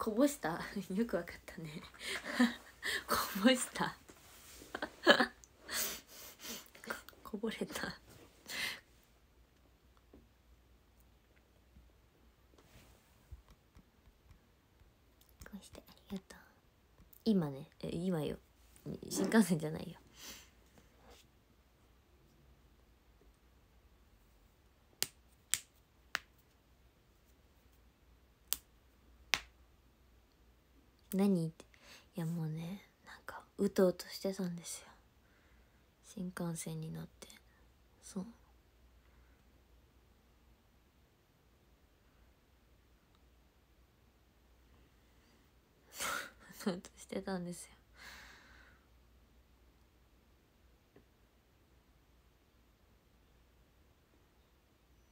こぼした よくわかったね こぼした こぼれたこうしてありがとう今ねえ今よ新幹線じゃないよ何いやもうねなんかうとうとしてたんですよ新幹線に乗ってそう うとしてたんですよ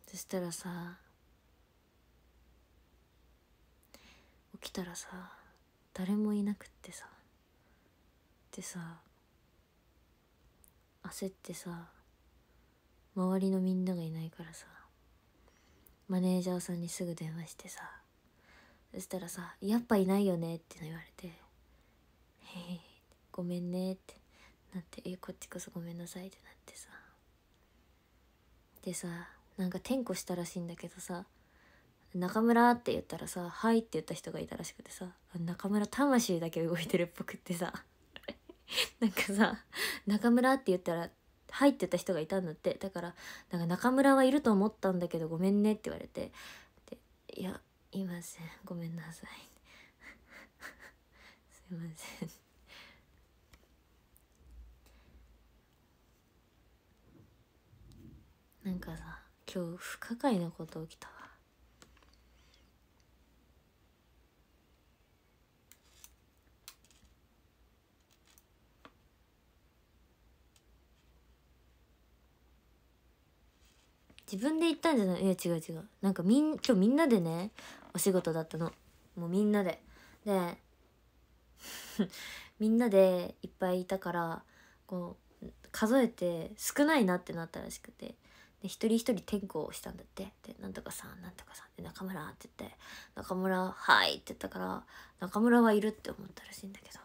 そしたらさ起きたらさ誰もいなくってさでさ焦ってさ周りのみんながいないからさマネージャーさんにすぐ電話してさそしたらさ「やっぱいないよね」って言われて「へえごめんね」ってなって「えこっちこそごめんなさい」ってなってさでさなんか転校したらしいんだけどさ中村って言ったらさ「はい」って言った人がいたらしくてさ中村魂だけ動いてるっぽくってさ なんかさ中村って言ったら「はい」って言った人がいたんだってだからなんか中村はいると思ったんだけどごめんねって言われてで「いやいませんごめんなさい」すいませんなんかさ今日不可解なこと起きた自分で行ったんじゃないいや違う違うなんかみん今日みんなでねお仕事だったのもうみんなでで みんなでいっぱいいたからこう数えて少ないなってなったらしくてで一人一人転校をしたんだってで「なんとかさんなんとかさん」で「中村」って言って「中村はい」って言ったから中村はいるって思ったらしいんだけど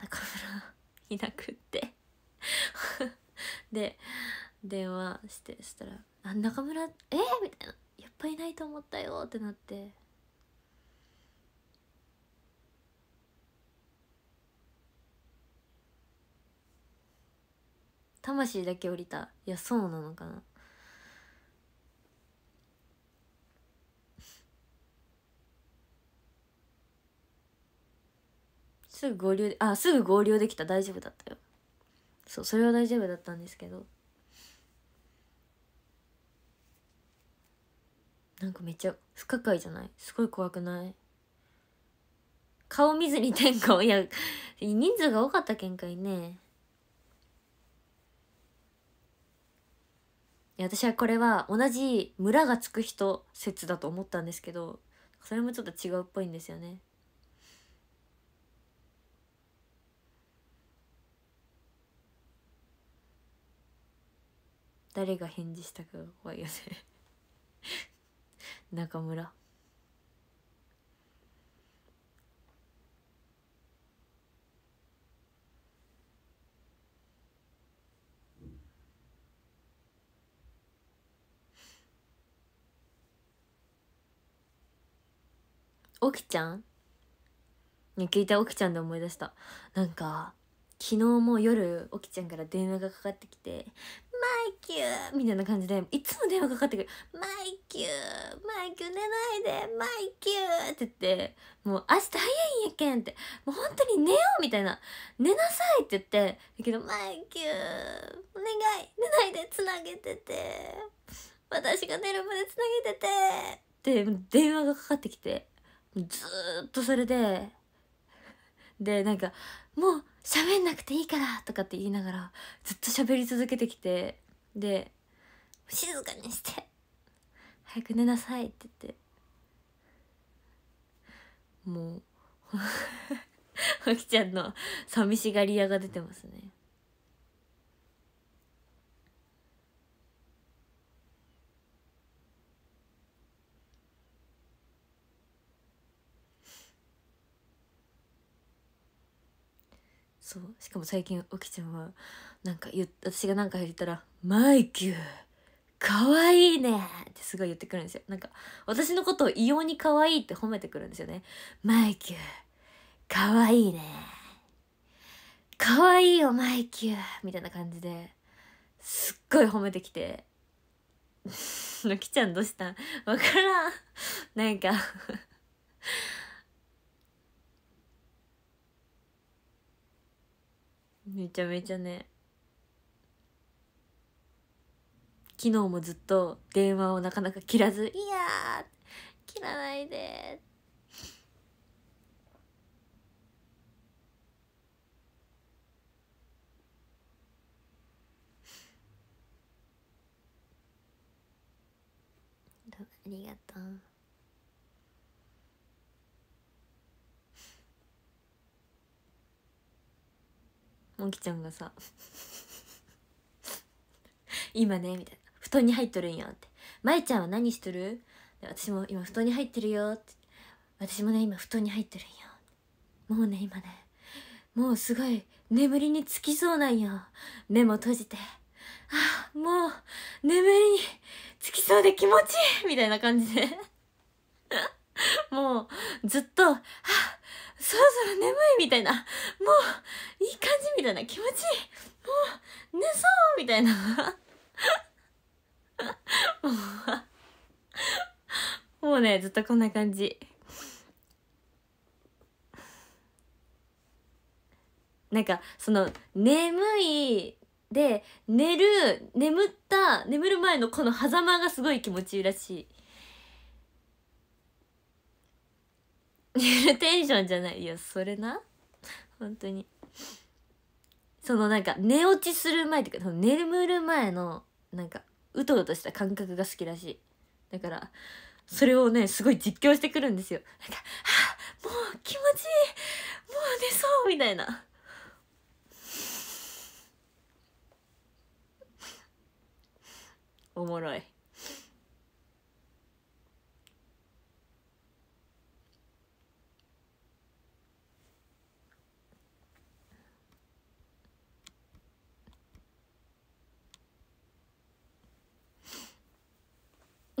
中村いなくって で電話してそしたら「あ中村えー、みたいなやっぱいないと思ったよってなって魂だけ降りたいやそうなのかなすぐ合流あすぐ合流できた大丈夫だったよそうそれは大丈夫だったんですけどなんかめっちゃ不可解じゃないすごい怖くない顔見ずに転校いや人数が多かった見解ねいや私はこれは同じ村がつく人説だと思ったんですけどそれもちょっと違うっぽいんですよね誰が返事したかが怖いよね 中村おきちゃんに聞いたおきちゃんで思い出したなんか昨日も夜おきちゃんから電話がかかってきてイキューみたいな感じで、いつも電話かかってくる。マイキューマイキュー寝ないでマイキューって言って、もう明日早いんやけんって、もう本当に寝ようみたいな。寝なさいって言って、だけどマイキューお願い寝ないでつなげてて。私が寝るまでつなげてて。って電話がかかってきて、ずっとそれで、で、なんか、もう、喋んなくていいからとかって言いながらずっと喋り続けてきてで静かにして早く寝なさいって言ってもうあき ちゃんの寂しがり屋が出てますねそうしかも最近おきちゃんはなんか言私が何か言ったら「マイキューかわいいね!」ってすごい言ってくるんですよなんか私のことを異様に可愛いって褒めてくるんですよね「マイキューかわいいねかわいいよマイキュー」みたいな感じですっごい褒めてきて「の きちゃんどうしたんわからん」なんかめちゃめちゃね昨日もずっと電話をなかなか切らず「いや切らないで」ありがとう。もきちゃんがさ今ねみたいな布団に入っとるんよ」って舞ちゃんは何しとる私も今布団に入ってるよって私もね今布団に入ってるんよもうね今ねもうすごい眠りにつきそうなんよ目も閉じてあもう眠りにつきそうで気持ちいいみたいな感じで もうずっと「はあそろそろ眠いみたいな、もう、いい感じみたいな、気持ちいい。もう、寝そうみたいな。もう、もうね、ずっとこんな感じ。なんか、その、眠いで、寝る、眠った、眠る前のこの狭間がすごい気持ちいいらしい。ゆるテンションじゃない。いや、それな。本当に。そのなんか、寝落ちする前っていうか、眠る前の、なんか、うとうとした感覚が好きらしい。だから、それをね、すごい実況してくるんですよ。なんか、あもう気持ちいいもう寝そうみたいな。おもろい。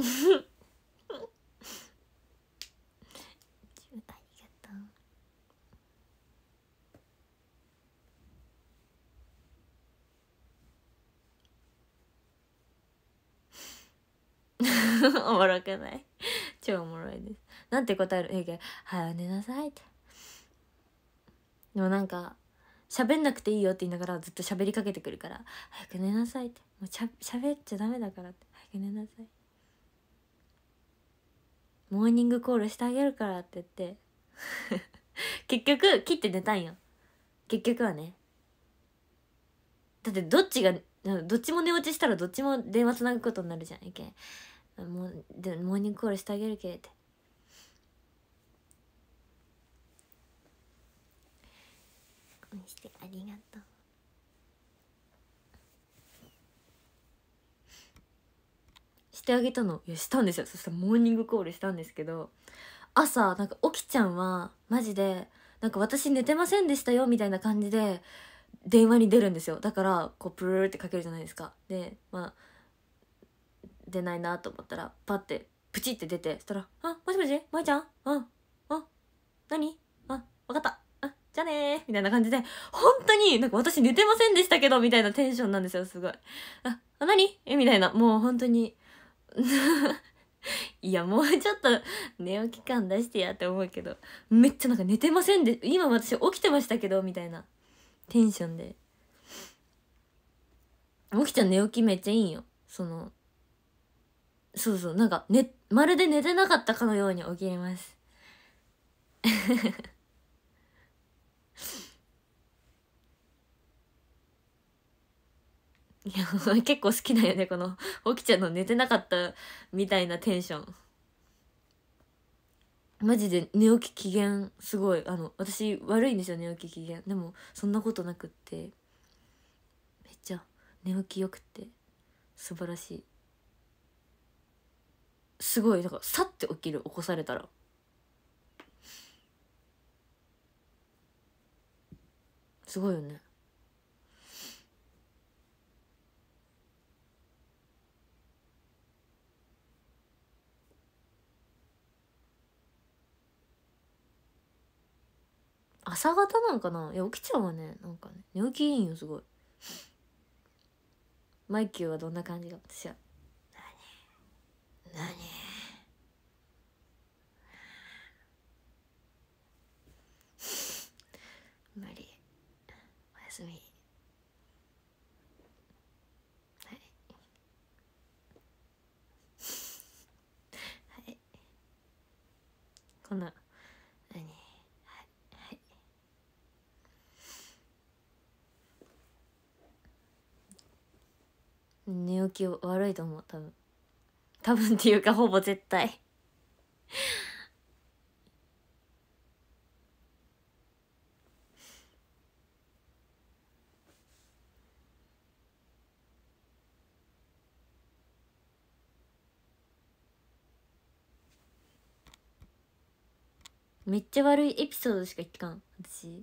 ありがとうおもろくない超おもろいですなんて答えるええ早寝なさいってでもなんか喋んなくていいよって言いながらずっと喋りかけてくるから「早く寝なさい」って「もうしゃ喋っちゃダメだから」って「早く寝なさい」モーニングコールしてあげるからって言って 結局切って寝たんよ結局はねだってどっちがどっちも寝落ちしたらどっちも電話つなぐことになるじゃんいけもうでモーニングコールしてあげるけってしてありがとうしてあげたのいやしたんですよそしたらモーニングコールしたんですけど朝なんか起きちゃんはマジでなんか私寝てませんでしたよみたいな感じで電話に出るんですよだからこうプルルってかけるじゃないですかでまあ出ないなと思ったらパッてプチって出てそしたら「あもしもしいちゃんうん何あ分かったあじゃあねみたいな感じで本当になんか私寝てませんでしたけどみたいなテンションなんですよすごいあ何えみたいなもう本当に いやもうちょっと寝起き感出してやって思うけどめっちゃなんか寝てませんで今私起きてましたけどみたいなテンションで起きちゃん寝起きめっちゃいいんよそのそうそうなんか、ね、まるで寝てなかったかのように起きれます 結構好きだよね、この、起きちゃうの寝てなかったみたいなテンション。マジで寝起き機嫌すごい。あの、私悪いんですよ、寝起き機嫌。でも、そんなことなくって、めっちゃ寝起きよくて、素晴らしい。すごい、だから、さって起きる、起こされたら。すごいよね。朝方なんかないや起きちゃうわねなんかね寝起きいいんよすごいマイキューはどんな感じが私は何何無理おやすみはいはいこんな寝起き悪いと思う多分多分っていうかほぼ絶対めっちゃ悪いエピソードしか聞かん私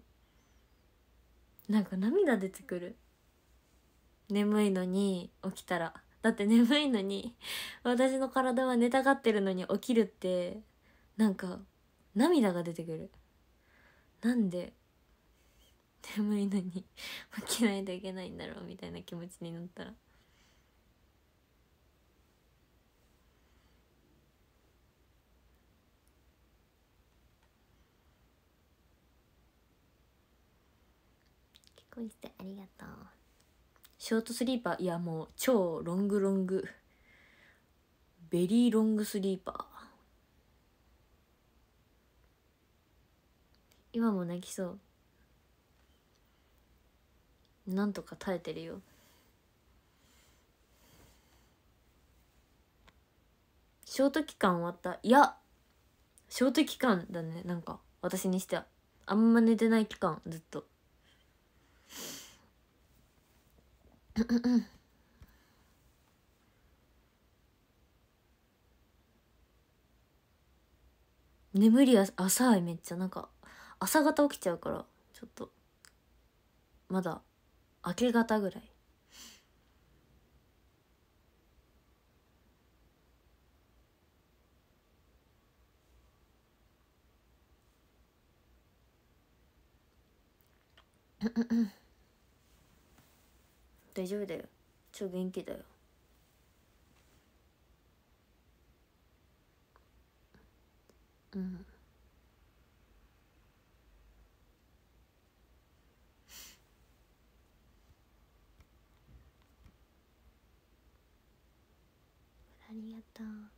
なんか涙出てくる眠いのに起きたらだって眠いのに私の体は寝たがってるのに起きるってなんか涙が出てくるなんで眠いのに起きないといけないんだろうみたいな気持ちになったら結婚してありがとうショートスリーパーいやもう超ロングロングベリーロングスリーパー今も泣きそうなんとか耐えてるよショート期間終わったいやショート期間だねなんか私にしてはあんま寝てない期間ずっと。眠りは浅いめっちゃなんか朝方起きちゃうからちょっとまだ明け方ぐらいうんうん。大丈夫だよ超元気だようんありがとう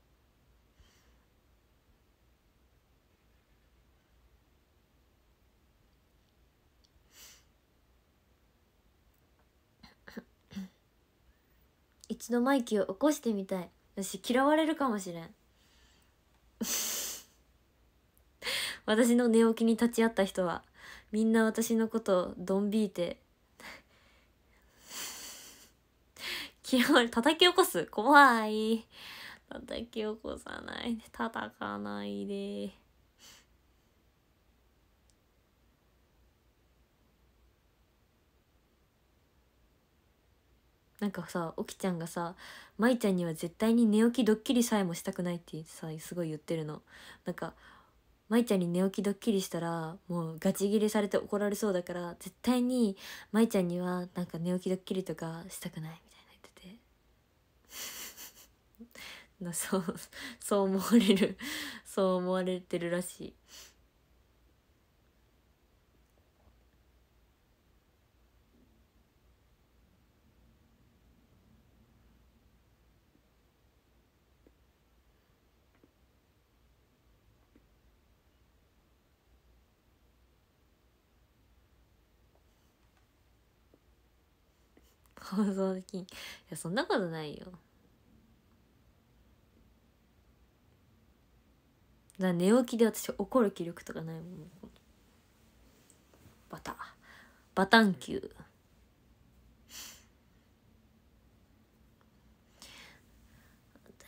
一度マイキーを起こしてみたい私嫌われるかもしれん 私の寝起きに立ち会った人はみんな私のことをドン引いて 嫌われ叩き起こす怖い叩き起こさないで叩かないで。なんかさおきちゃんがさ舞ちゃんには絶対に寝起きドッキリさえもしたくないってさすごい言ってるのなんか舞ちゃんに寝起きドッキリしたらもうガチギレされて怒られそうだから絶対に舞ちゃんにはなんか寝起きドッキリとかしたくないみたいな言ってて そうそう思われるそう思われてるらしい。放送できんいやそんなことないよだ寝起きで私怒る気力とかないもんバタバタンキュー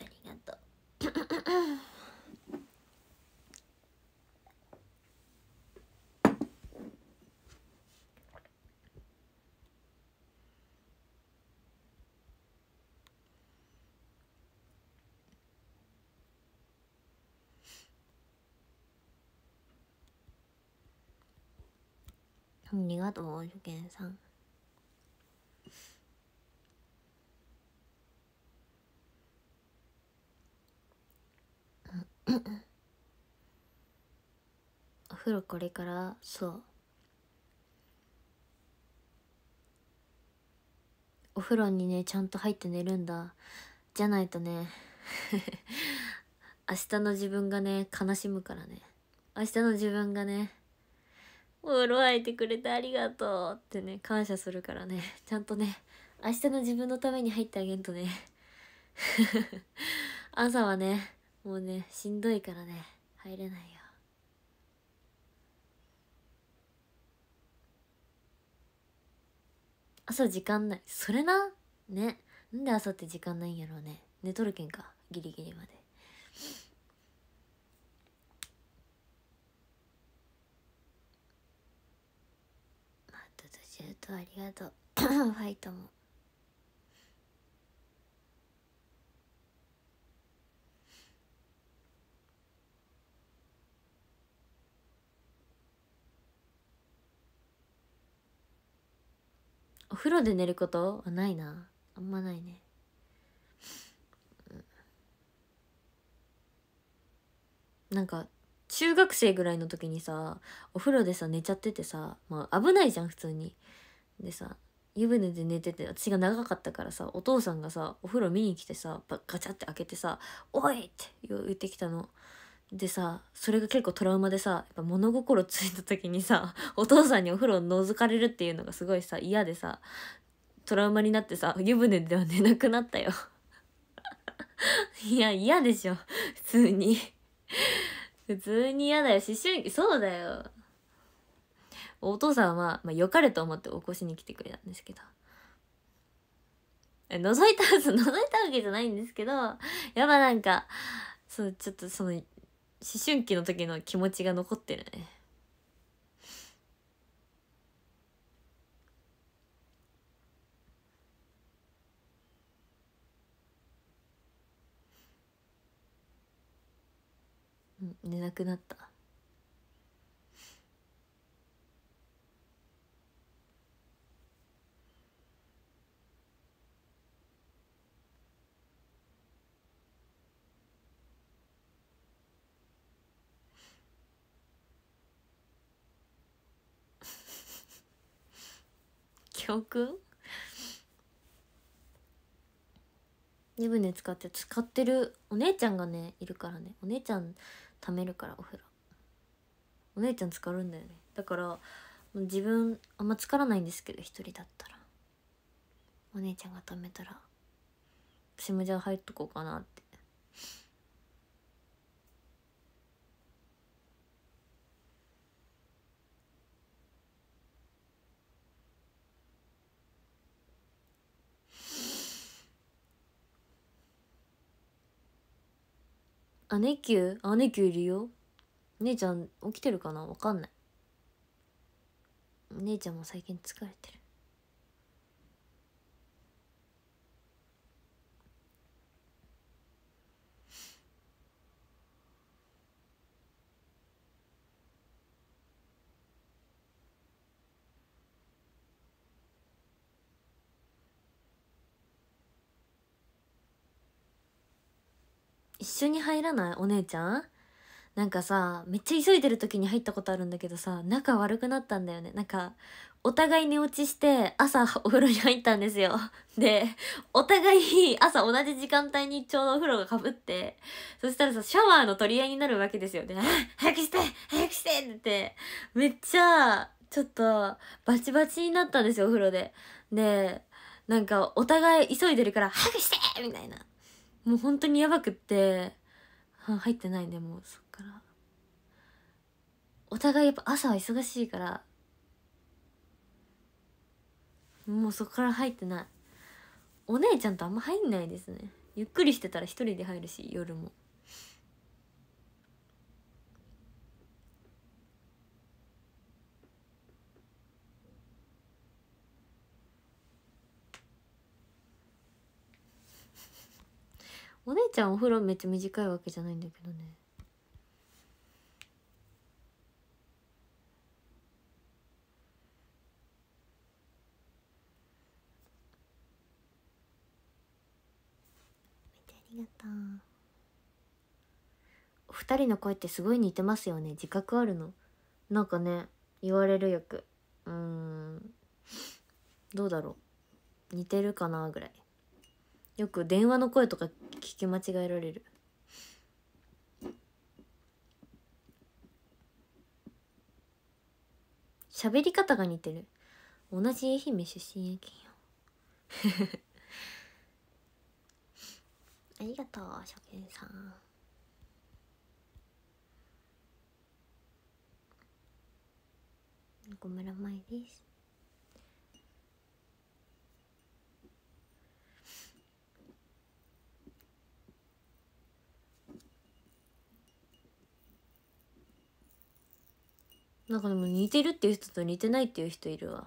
ありがとうありがとう、受験さん。お風呂これからそうお風呂にねちゃんと入って寝るんだじゃないとね 明日の自分がね悲しむからね明日の自分がねろあいてくれてありがとうってね、感謝するからね。ちゃんとね、明日の自分のために入ってあげんとね。朝はね、もうね、しんどいからね、入れないよ。朝時間ない。それな。ね。なんで朝って時間ないんやろうね。寝とるけんか。ギリギリまで。とありがとう ファイトもお風呂で寝ることはないなあんまないねなんか中学生ぐらいの時にさお風呂でさ寝ちゃっててさ、まあ、危ないじゃん普通にでさ湯船で寝てて私が長かったからさお父さんがさお風呂見に来てさガチャって開けてさ「おい!」って言ってきたの。でさそれが結構トラウマでさやっぱ物心ついた時にさ お父さんにお風呂を覗かれるっていうのがすごいさ嫌でさトラウマになってさ湯船では寝なくなったよ いや嫌でしょ普通に普通に嫌だよ思春期そうだよお父さんは、まあ、良かれと思って起こしに来てくれたんですけど。覗いた、覗いたわけじゃないんですけど、やっぱなんか、そう、ちょっとその、思春期の時の気持ちが残ってるね。うん、寝なくなった。教訓湯船使って使ってるお姉ちゃんがねいるからねお姉ちゃん貯めるからお風呂お姉ちゃん使うんだよねだから自分あんま浸からないんですけど一人だったらお姉ちゃんが貯めたら私もじゃあ入っとこうかなって姉ネ姉ュいるよ。姉ちゃん起きてるかなわかんない。姉ちゃんも最近疲れてる。緒に入らないお姉ちゃんなんかさ、めっちゃ急いでる時に入ったことあるんだけどさ、仲悪くなったんだよね。なんか、お互い寝落ちして朝お風呂に入ったんですよ。で、お互い朝同じ時間帯にちょうどお風呂がかぶって、そしたらさ、シャワーの取り合いになるわけですよね。早くして早くしてって言って、めっちゃ、ちょっと、バチバチになったんですよ、お風呂で。で、なんか、お互い急いでるから、早くしてみたいな。もう本当にやばくって入ってないんでもうそっからお互いやっぱ朝は忙しいからもうそっから入ってないお姉ちゃんとあんま入んないですねゆっくりしてたら一人で入るし夜もお姉ちゃんお風呂めっちゃ短いわけじゃないんだけどねありがとうお二人の声ってすごい似てますよね自覚あるのなんかね言われるよくうーんどうだろう似てるかなぐらいよく電話の声とか聞き間違えられる喋り方が似てる同じ愛媛出身やけんよ ありがとう初見さんごんらまいですなんかでも似てるっていう人と似てないっていう人いるわ。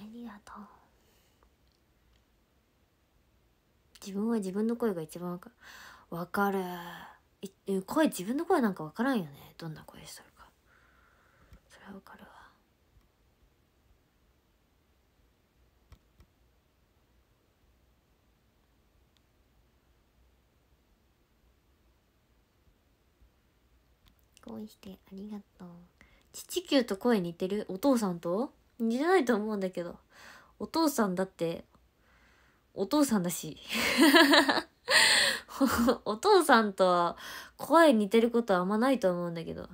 ありがとう。自分は自分の声が一番わかるわかる声自分の声なんかわからんよねどんな声しとるかそれはわかるわこうしてありがとう父球と声似てるお父さんと似てないと思うんだけどお父さんだってお父さんだし。お父さんとは声似てることはあんまないと思うんだけど。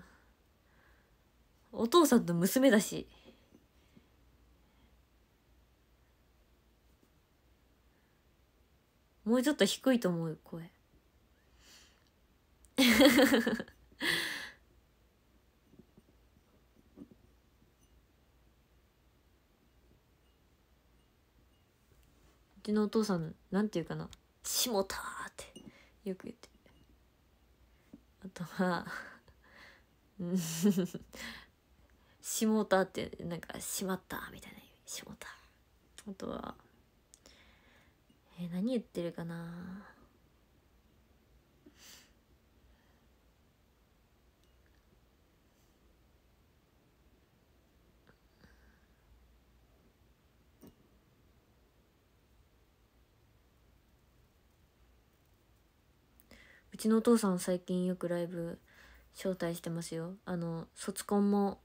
お父さんと娘だし。もうちょっと低いと思う声。ちのお父さんなんていうかな「しもた!」ってよく言ってあとは「しもた」ってなんか「しまった」みたいな「しもた」あとはえー、何言ってるかなうちのお父さん最近よくライブ招待してますよあの卒婚も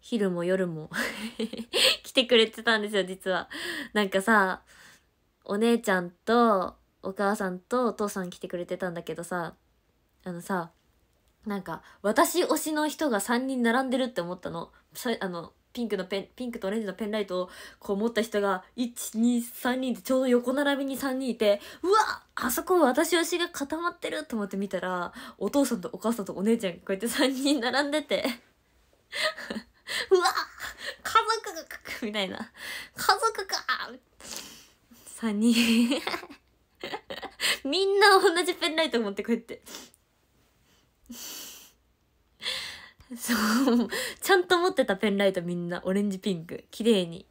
昼も夜も 来てくれてたんですよ実はなんかさお姉ちゃんとお母さんとお父さん来てくれてたんだけどさあのさなんか私推しの人が3人並んでるって思ったのあのピンクのペン、ピンクとオレンジのペンライトをこう持った人が、1、2、3人でちょうど横並びに3人いて、うわあそこ私推しが固まってると思って見たら、お父さんとお母さんとお姉ちゃんこうやって3人並んでてうわ家族がみたいな。家族か !3 人みんな同じペンライト持ってこうやって。そう ちゃんと持ってたペンライトみんなオレンジピンク綺麗に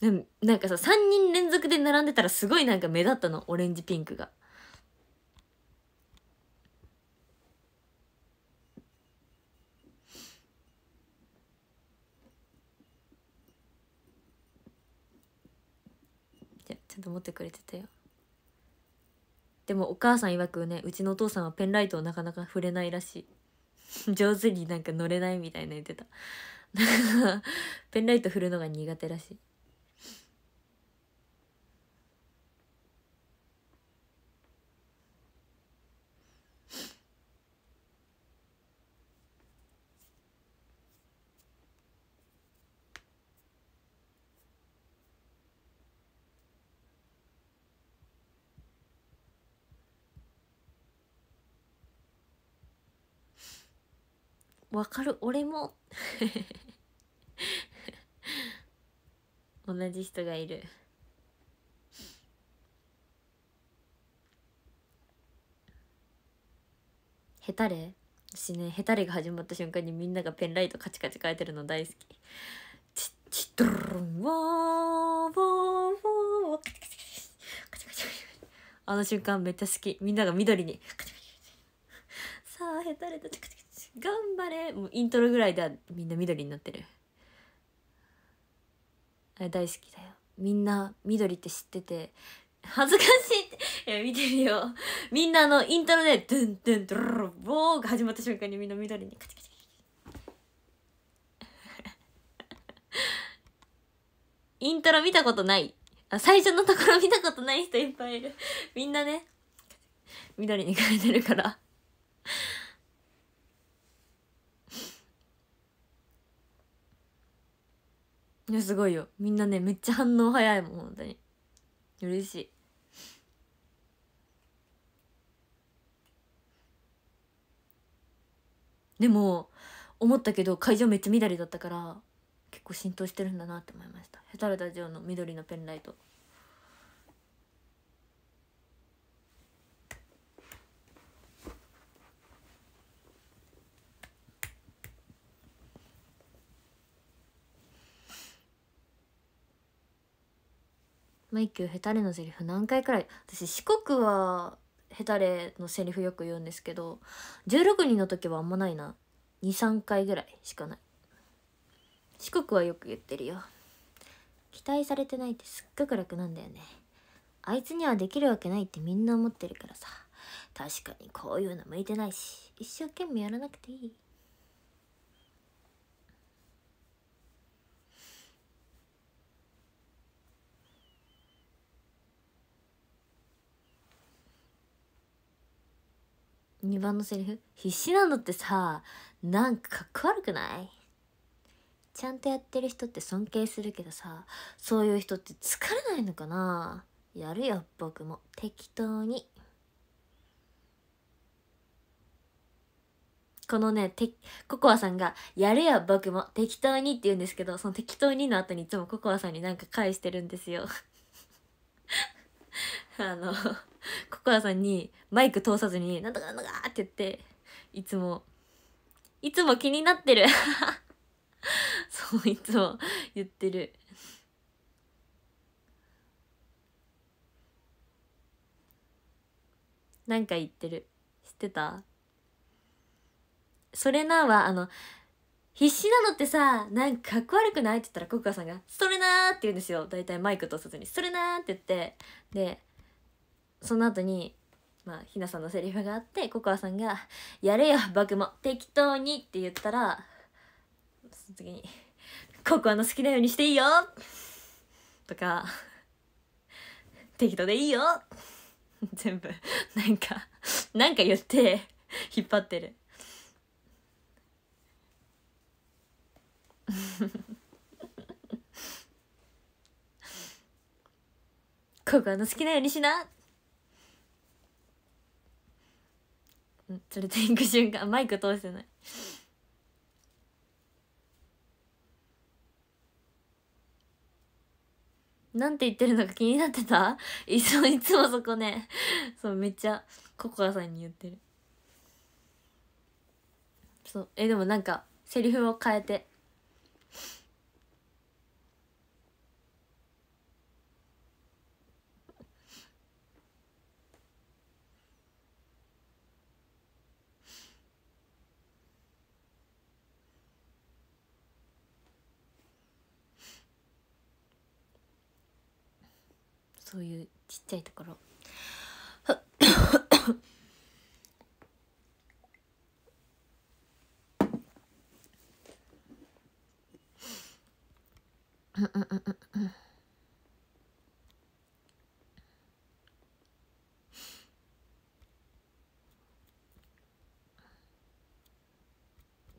でなんかさ3人連続で並んでたらすごいなんか目立ったのオレンジピンクがいやちゃんと持ってくれてたよでもお母さん曰くねうちのお父さんはペンライトをなかなか触れないらしい上手になんか乗れないみたいな言ってた。ペンライト振るのが苦手らしい。わかる俺も 同じ人がいるヘタレ私ねヘタレが始まった瞬間にみんながペンライトカチカチ変えてるの大好きチッチッドルンワーワーワーカチカチカチカチカチあの瞬間めっちゃ好きみんなが緑にカチカチカチさあヘタレとチカチ頑張れもうイントロぐらいでみんな緑になってるあれ大好きだよみんな緑って知ってて恥ずかしいっていや見てるよみんなあのイントロで「ドゥンドゥンドゥルボー」が始まった瞬間にみんな緑にカチカチカチイントロ見たことないあ最初のところ見たことない人いっぱいいるみんなね緑に変えてるからいやすごいよみんなねめっちゃ反応早いもん本当に嬉しいでも思ったけど会場めっちゃ緑だったから結構浸透してるんだなって思いましたヘタルラジオの緑のペンライトマイキューヘタレのセリフ何回くらい私四国はヘタレのセリフよく言うんですけど16人の時はあんまないな23回ぐらいしかない四国はよく言ってるよ期待されてないってすっごく楽なんだよねあいつにはできるわけないってみんな思ってるからさ確かにこういうの向いてないし一生懸命やらなくていい2番のセリフ必死なのってさなんかかっこ悪くないちゃんとやってる人って尊敬するけどさそういう人って疲れないのかなやるよ僕も適当にこのねてココアさんが「やるよ僕も適当に」って言うんですけどその「適当に」の後にいつもココアさんになんか返してるんですよ あのココアさんにマイク通さずに、なんとかなんとかって言って、いつも、いつも気になってる そう、いつも言ってる。なんか言ってる。知ってたそれなは、あの、必死なのってさ、なんかかっこ悪くないって言ったら、ココアさんが、それなーって言うんですよ。たいマイク通さずに、それなーって言って、で、その後にまあひなさんのセリフがあってココアさんが「やれよバクも適当に」って言ったらその時に「ココアの好きなようにしていいよ!」とか「適当でいいよ! 」全部なんかなんか言って引っ張ってるここあの好きなようにしな連れて行く瞬間 マイク通してないなんて言ってるのか気になってた いつもいつもそこねそうめっちゃココアさんに言ってるそうえでもなんかセリフを変えてそういうちっちゃいところうんうんうんうん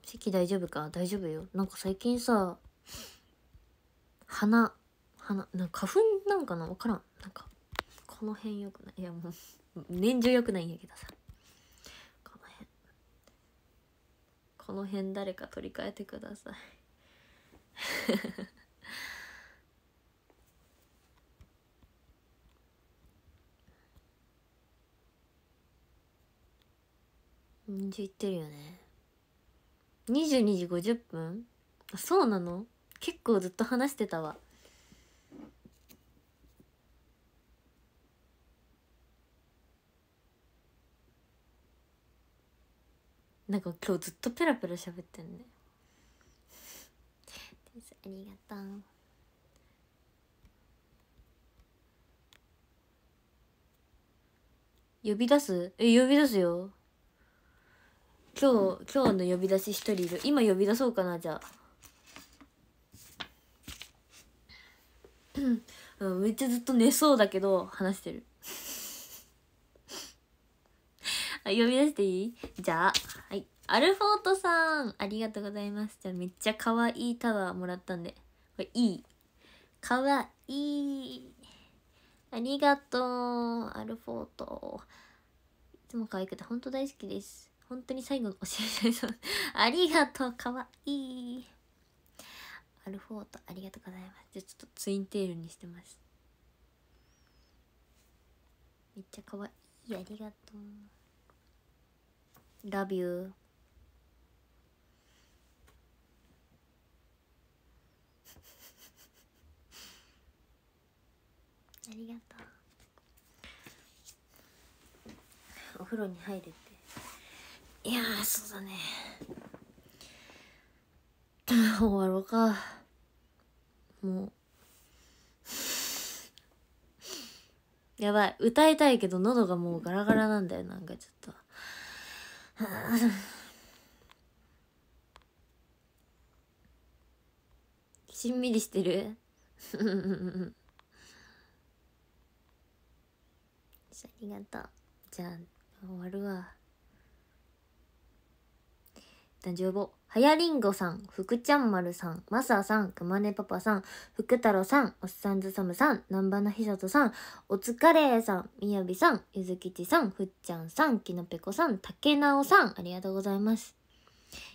席大丈夫か大丈夫よなんか最近さ鼻鼻なんか花粉なんかな分からんなんかこの辺よくないいやもう年中よくないんやけどさこの辺この辺誰か取り替えてください 年中いってるよね22時50分そうなの結構ずっと話してたわなんか今日ずっとペラペラ喋ってんねありがとう呼び出すえ呼び出すよ今日今日の呼び出し一人いる今呼び出そうかなじゃあ うん、めっちゃずっと寝そうだけど話してる あ呼び出していいじゃあアルフォートさんありがとうございます。じゃあめっちゃ可愛いタワーもらったんで。これいい。かわいい。ありがとう。アルフォート。いつも可愛くて本当大好きです。本当に最後教えてそう。ありがとう。かわいい。アルフォートありがとうございます。じゃあちょっとツインテールにしてます。めっちゃ可愛い。ありがとう。ラビューありがとうお風呂に入るっていやそうだね 終わろうかもうやばい歌いたいけど喉がもうガラガラなんだよなんかちょっと しんみりしてる しありがとうじゃあ終わるわ誕生日はやりんごさん福ちゃんまるさんまささんくまねパパさん福太郎さんおっさんずさむさん南波のひさとさんお疲れさんみやびさんゆずきちさんふっちゃんさんきのぺこさんたけなおさんありがとうございます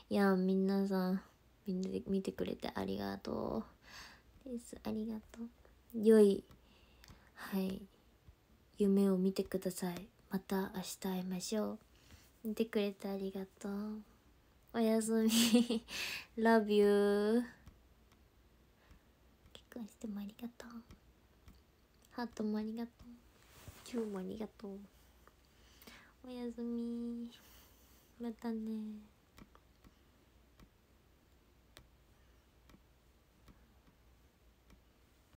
いやみんなさんみんなで見てくれてありがとうですありがとう良いはい夢を見てくださいまた明日会いましょう見てくれてありがとうおやすみ love you 結婚してもありがとうハートもありがとう今日もありがとうおやすみまたね